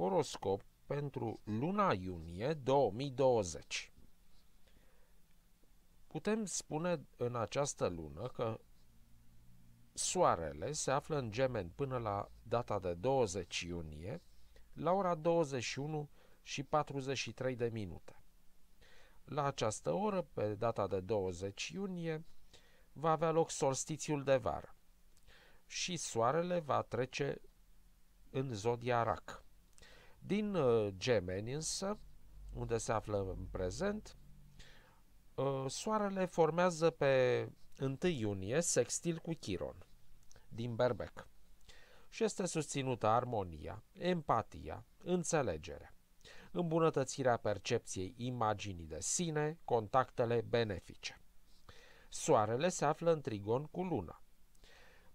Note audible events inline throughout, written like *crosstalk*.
Horoscop pentru luna iunie 2020 Putem spune în această lună că Soarele se află în gemeni până la data de 20 iunie, la ora 21 și 43 de minute. La această oră, pe data de 20 iunie, va avea loc solstițiul de vară și soarele va trece în zodia rac. Din uh, Gemeni însă, unde se află în prezent, uh, Soarele formează pe 1 iunie sextil cu Chiron din Berbec și este susținută armonia, empatia, înțelegerea, îmbunătățirea percepției imaginii de sine, contactele benefice. Soarele se află în trigon cu luna.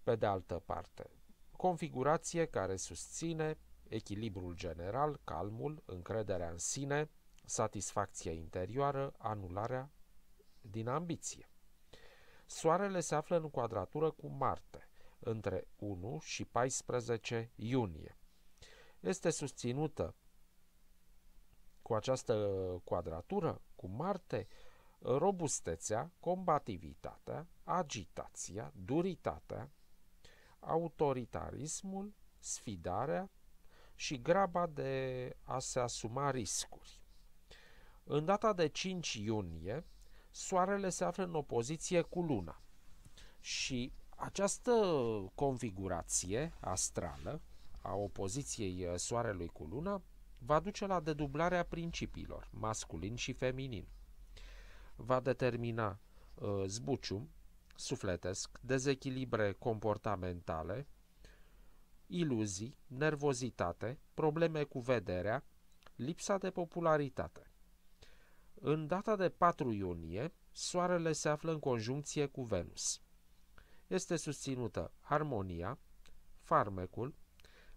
Pe de altă parte, configurație care susține echilibrul general, calmul, încrederea în sine, satisfacția interioară, anularea din ambiție. Soarele se află în quadratură cu Marte, între 1 și 14 iunie. Este susținută cu această quadratură cu Marte robustețea, combativitatea, agitația, duritatea, autoritarismul, sfidarea, și graba de a se asuma riscuri. În data de 5 iunie, Soarele se află în opoziție cu Luna și această configurație astrală a opoziției uh, Soarelui cu Luna va duce la dedublarea principiilor masculin și feminin. Va determina uh, zbucium sufletesc, dezechilibre comportamentale, iluzii, nervozitate, probleme cu vederea, lipsa de popularitate. În data de 4 iunie, Soarele se află în conjuncție cu Venus. Este susținută harmonia, farmecul,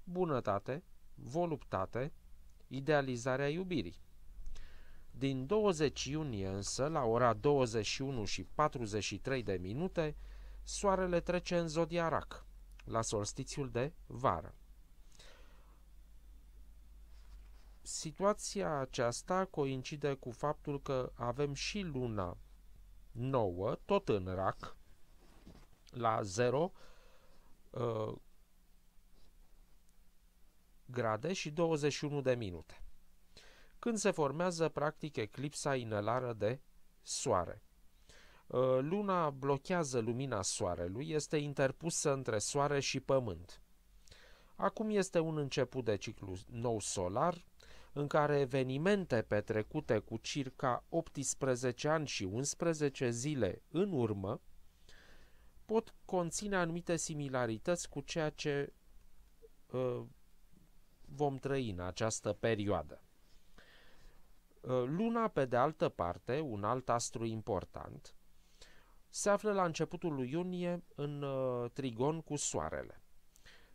bunătate, voluptate, idealizarea iubirii. Din 20 iunie însă, la ora 21 și 43 de minute, soarele trece în zodia rac la solstițiul de vară. Situația aceasta coincide cu faptul că avem și luna nouă, tot în rac, la 0 uh, grade și 21 de minute, când se formează practic eclipsa inelară de soare. Uh, luna blochează lumina soarelui, este interpusă între soare și pământ. Acum este un început de ciclu nou solar, în care evenimente petrecute cu circa 18 ani și 11 zile în urmă pot conține anumite similarități cu ceea ce uh, vom trăi în această perioadă. Uh, luna, pe de altă parte, un alt astru important, se află la începutul lui iunie în uh, trigon cu Soarele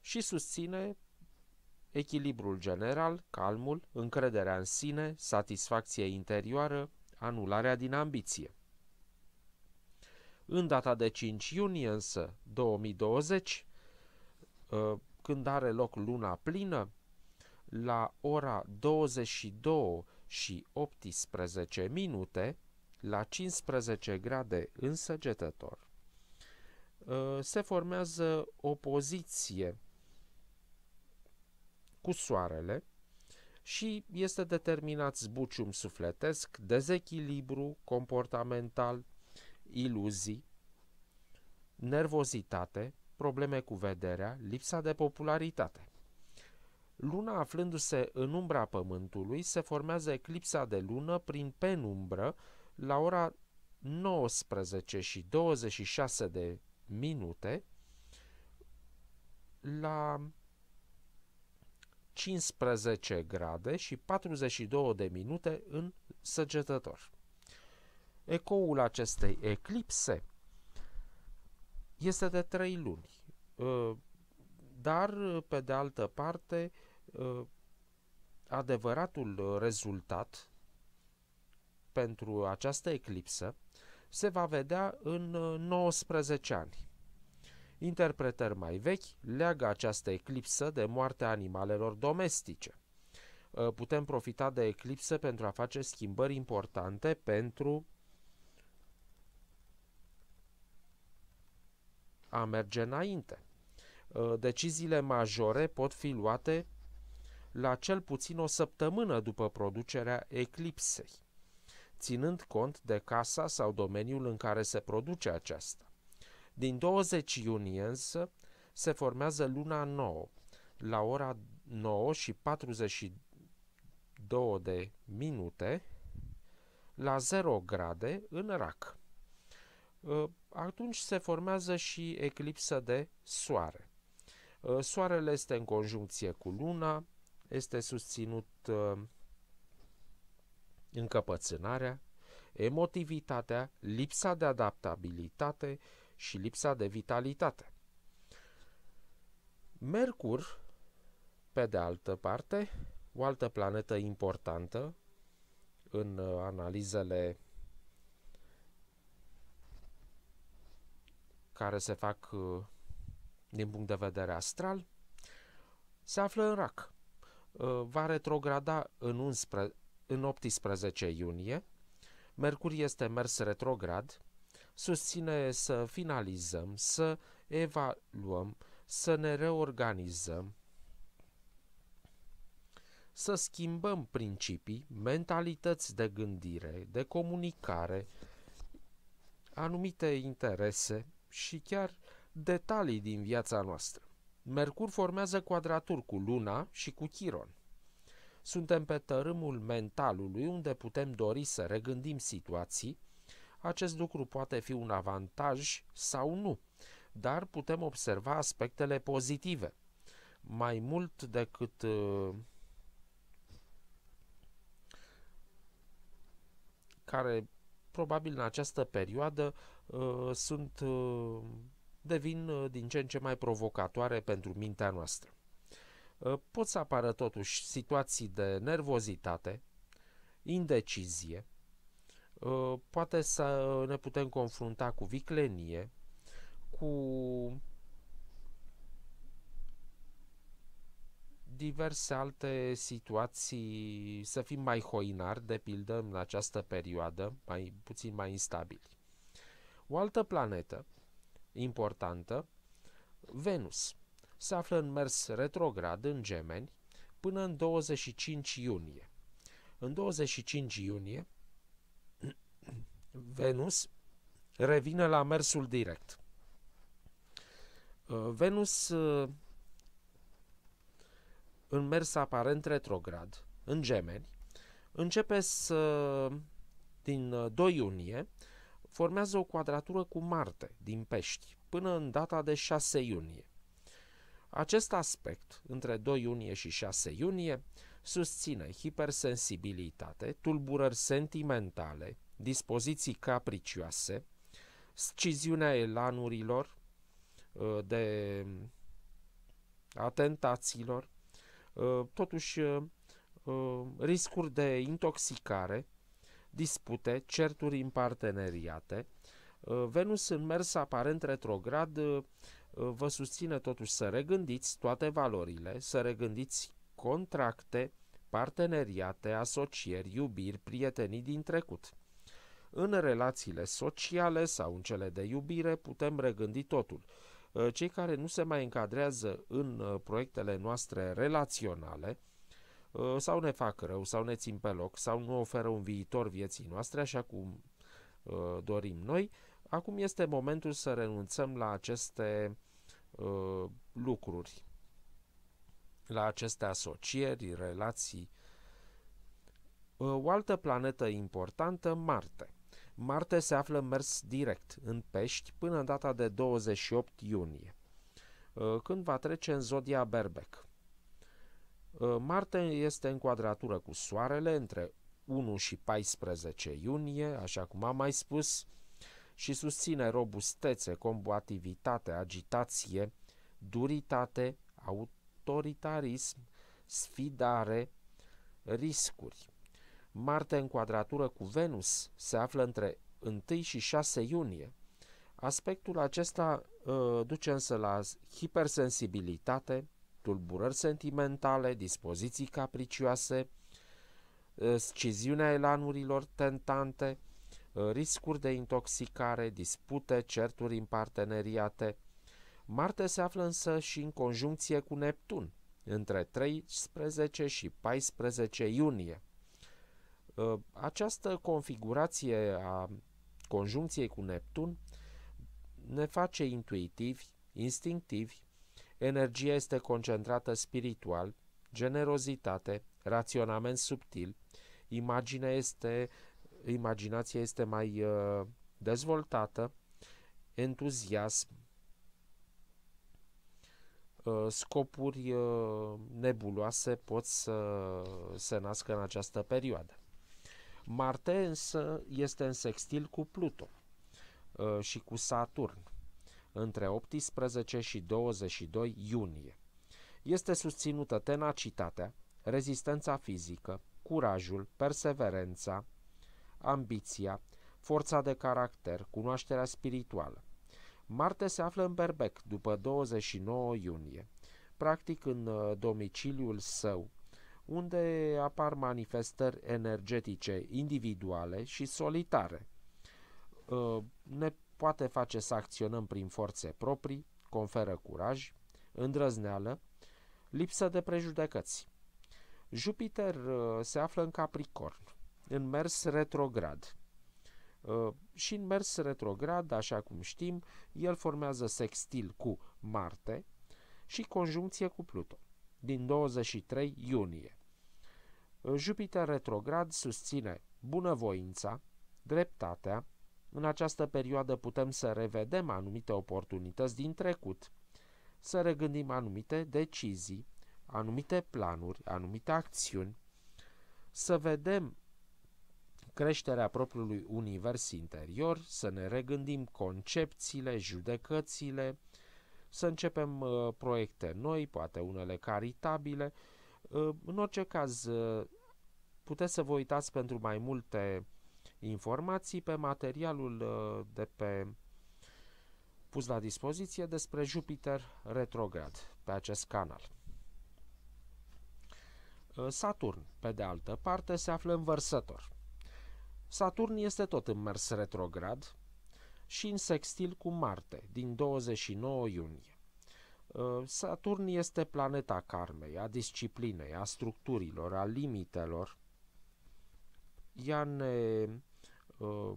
și susține echilibrul general, calmul, încrederea în sine, satisfacția interioară, anularea din ambiție. În data de 5 iunie însă 2020, uh, când are loc luna plină, la ora 22 și 18 minute, la 15 grade în săgetător, ă, se formează o poziție cu soarele și este determinat zbucium sufletesc, dezechilibru comportamental, iluzii, nervozitate, probleme cu vederea, lipsa de popularitate. Luna aflându-se în umbra pământului se formează eclipsa de lună prin penumbră la ora 19 și 26 de minute la 15 grade și 42 de minute în săgetător. Ecoul acestei eclipse este de 3 luni, ă, dar, pe de altă parte, ă, adevăratul rezultat pentru această eclipsă se va vedea în 19 uh, ani. Interpretări mai vechi leagă această eclipsă de moartea animalelor domestice. Uh, putem profita de eclipsă pentru a face schimbări importante pentru a merge înainte. Uh, deciziile majore pot fi luate la cel puțin o săptămână după producerea eclipsei ținând cont de casa sau domeniul în care se produce aceasta. Din 20 iunie însă se formează luna nouă. La ora 9 și 42 de minute la 0 grade în rac. Ă, atunci se formează și eclipsă de soare. Ă, soarele este în conjuncție cu luna, este susținut ă, încăpățânarea, emotivitatea, lipsa de adaptabilitate și lipsa de vitalitate. Mercur, pe de altă parte, o altă planetă importantă în uh, analizele care se fac uh, din punct de vedere astral, se află în rac. Uh, va retrograda în 11, în 18 iunie, Mercur este mers retrograd, susține să finalizăm, să evaluăm, să ne reorganizăm, să schimbăm principii, mentalități de gândire, de comunicare, anumite interese și chiar detalii din viața noastră. Mercur formează quadraturi cu Luna și cu Chiron – suntem pe tărâmul mentalului unde putem dori să regândim situații. Acest lucru poate fi un avantaj sau nu, dar putem observa aspectele pozitive. Mai mult decât uh, care probabil în această perioadă uh, sunt uh, devin din ce în ce mai provocatoare pentru mintea noastră. Ă, pot să apară totuși situații de nervozitate, indecizie, ă, poate să ne putem confrunta cu viclenie, cu diverse alte situații, să fim mai hoinari, de pildă, în această perioadă, mai, puțin mai instabili. O altă planetă importantă, Venus se află în mers retrograd în gemeni până în 25 iunie. În 25 iunie, *clears throat* Venus revine la mersul direct. Uh, Venus uh, în mers aparent retrograd, în gemeni, începe să, din 2 uh, iunie, formează o quadratură cu Marte din Pești, până în data de 6 iunie. Acest aspect, între 2 iunie și 6 iunie, susține hipersensibilitate, tulburări sentimentale, dispoziții capricioase, sciziunea elanurilor, uh, de atentațiilor, uh, totuși uh, riscuri de intoxicare, dispute, certuri în parteneriate. Venus în mers aparent retrograd vă susține totuși să regândiți toate valorile, să regândiți contracte, parteneriate, asocieri, iubiri, prietenii din trecut. În relațiile sociale sau în cele de iubire putem regândi totul. Ă, cei care nu se mai încadrează în ă, proiectele noastre relaționale ă, sau ne fac rău, sau ne țin pe loc, sau nu oferă un viitor vieții noastre așa cum dorim noi, Acum este momentul să renunțăm la aceste uh, lucruri, la aceste asocieri, relații. Uh, o altă planetă importantă, Marte. Marte se află mers direct în pești până în data de 28 iunie, uh, când va trece în zodia Berbec. Uh, Marte este în quadratură cu Soarele între 1 și 14 iunie, așa cum am mai spus, uh, și susține robustețe, combativitate, agitație, duritate, autoritarism, sfidare, riscuri. Marte în quadratură cu Venus se află între 1 și 6 iunie. Aspectul acesta uh, duce însă la hipersensibilitate, tulburări sentimentale, dispoziții capricioase, uh, sciziunea elanurilor tentante, Uh, riscuri de intoxicare, dispute, certuri în parteneriate. Marte se află însă și în conjuncție cu Neptun, între 13 și 14 iunie. Uh, această configurație a conjuncției cu Neptun ne face intuitivi, instinctivi, energia este concentrată spiritual, generozitate, raționament subtil, imaginea este imaginația este mai uh, dezvoltată, entuziasm, uh, scopuri uh, nebuloase pot să se nască în această perioadă. Marte însă este în sextil cu Pluto și cu Saturn între 18 și 22 iunie. Este susținută tenacitatea, rezistența fizică, curajul, perseverența, ambiția, forța de caracter, cunoașterea spirituală. Marte se află în Berbec după 29 iunie, practic în uh, domiciliul său, unde apar manifestări energetice individuale și solitare. Uh, ne poate face să acționăm prin forțe proprii, conferă curaj, îndrăzneală, lipsă de prejudecăți. Jupiter uh, se află în Capricorn, în mers retrograd. Uh, și în mers retrograd, așa cum știm, el formează sextil cu Marte și conjuncție cu Pluto din 23 iunie. Uh, Jupiter retrograd susține bunăvoința, dreptatea, în această perioadă putem să revedem anumite oportunități din trecut, să regândim anumite decizii, anumite planuri, anumite acțiuni, să vedem creșterea propriului univers interior, să ne regândim concepțiile, judecățile, să începem uh, proiecte noi, poate unele caritabile. Uh, în orice caz, uh, puteți să vă uitați pentru mai multe informații pe materialul uh, de pe pus la dispoziție despre Jupiter retrograd pe acest canal. Uh, Saturn, pe de altă parte, se află în vărsător. Saturn este tot în mers retrograd și în sextil cu Marte din 29 iunie. Uh, Saturn este planeta karmei, a disciplinei, a structurilor, a limitelor. Ea ne uh,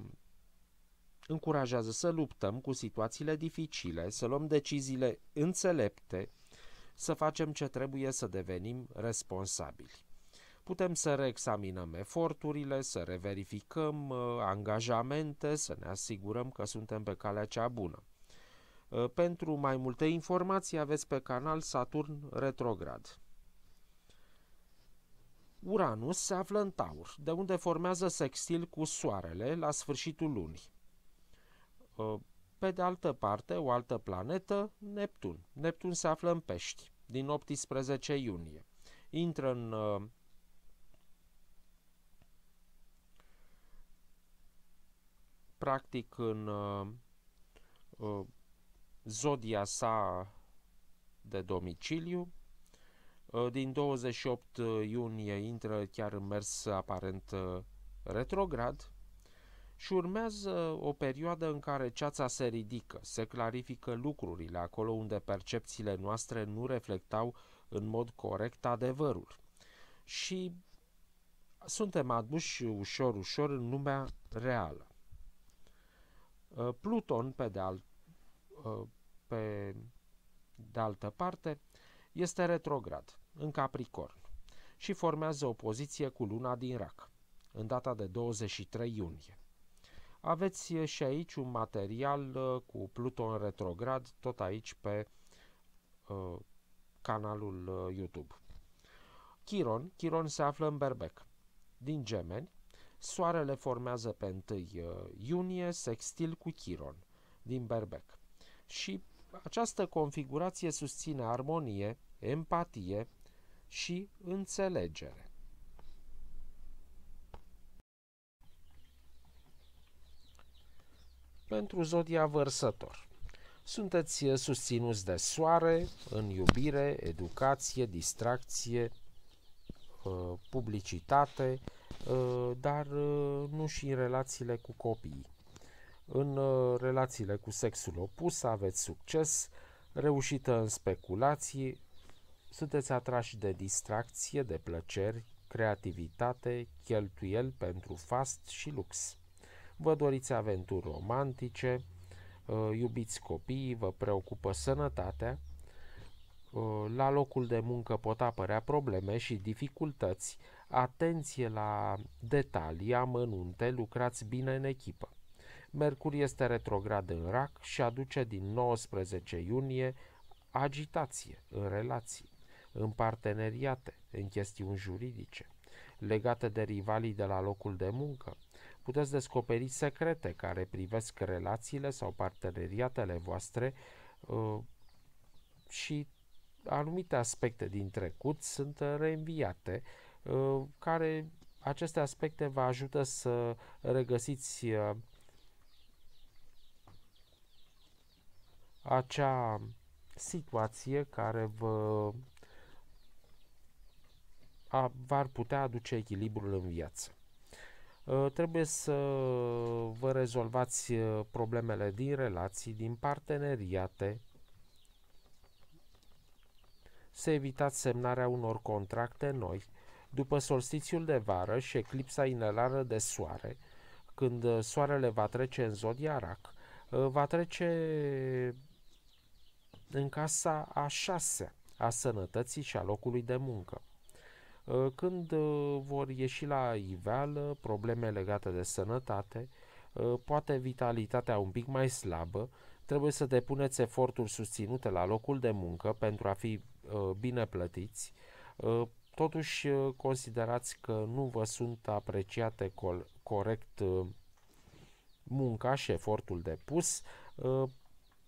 încurajează să luptăm cu situațiile dificile, să luăm deciziile înțelepte, să facem ce trebuie să devenim responsabili putem să reexaminăm eforturile, să reverificăm uh, angajamente, să ne asigurăm că suntem pe calea cea bună. Uh, pentru mai multe informații aveți pe canal Saturn Retrograd. Uranus se află în Taur, de unde formează sextil cu Soarele la sfârșitul lunii. Uh, pe de altă parte, o altă planetă, Neptun. Neptun se află în Pești, din 18 iunie. Intră în practic în uh, uh, zodia sa de domiciliu. Uh, din 28 uh, iunie intră chiar în mers aparent uh, retrograd și urmează o perioadă în care ceața se ridică, se clarifică lucrurile acolo unde percepțiile noastre nu reflectau în mod corect adevărul. Și suntem aduși ușor, ușor în lumea reală. Uh, Pluton, pe de, alt, uh, pe de altă parte, este retrograd, în Capricorn, și formează opoziție cu luna din Rac, în data de 23 iunie. Aveți uh, și aici un material cu Pluton retrograd, tot aici pe canalul YouTube. Chiron, Chiron se află în Berbec, din Gemeni, Soarele formează pe 1 uh, iunie sextil cu Chiron din Berbec. Și această configurație susține armonie, empatie și înțelegere. Pentru zodia vărsător. Sunteți uh, susținuți de soare în iubire, educație, distracție, uh, publicitate, Uh, dar uh, nu și în relațiile cu copiii. În uh, relațiile cu sexul opus aveți succes, reușită în speculații, sunteți atrași de distracție, de plăceri, creativitate, cheltuieli pentru fast și lux. Vă doriți aventuri romantice, iubiți copiii, vă preocupă sănătatea, la locul de muncă pot apărea probleme și dificultăți, Atenție la detalii, amănunte, lucrați bine în echipă. Mercur este retrograd în rac și aduce din 19 iunie agitație în relații, în parteneriate, în chestiuni juridice, legate de rivalii de la locul de muncă. Puteți descoperi secrete care privesc relațiile sau parteneriatele voastre uh, și anumite aspecte din trecut sunt reînviate Uh, care aceste aspecte vă ajută să regăsiți uh, acea situație care vă a, v-ar putea aduce echilibrul în viață. Uh, trebuie să vă rezolvați problemele din relații, din parteneriate, să evitați semnarea unor contracte noi, după solstițiul de vară și eclipsa inelară de soare, când uh, soarele va trece în zodia rac, uh, va trece în casa a șasea a sănătății și a locului de muncă. Uh, când vor ieși la iveală probleme legate de sănătate, poate vitalitatea un pic mai slabă, trebuie să depuneți eforturi susținute la locul de muncă pentru a fi bine plătiți, Totuși, uh, considerați că nu vă sunt apreciate col- corect uh, munca și efortul depus. Uh,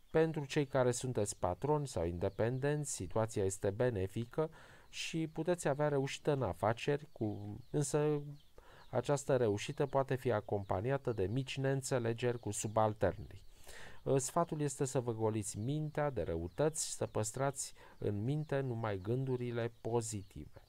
pentru cei care sunteți patroni sau independenți, situația este benefică și puteți avea reușită în afaceri, cu, însă această reușită poate fi acompaniată de mici neînțelegeri cu subalternii. Sfatul este să vă goliți mintea de răutăți și să păstrați în minte numai gândurile pozitive.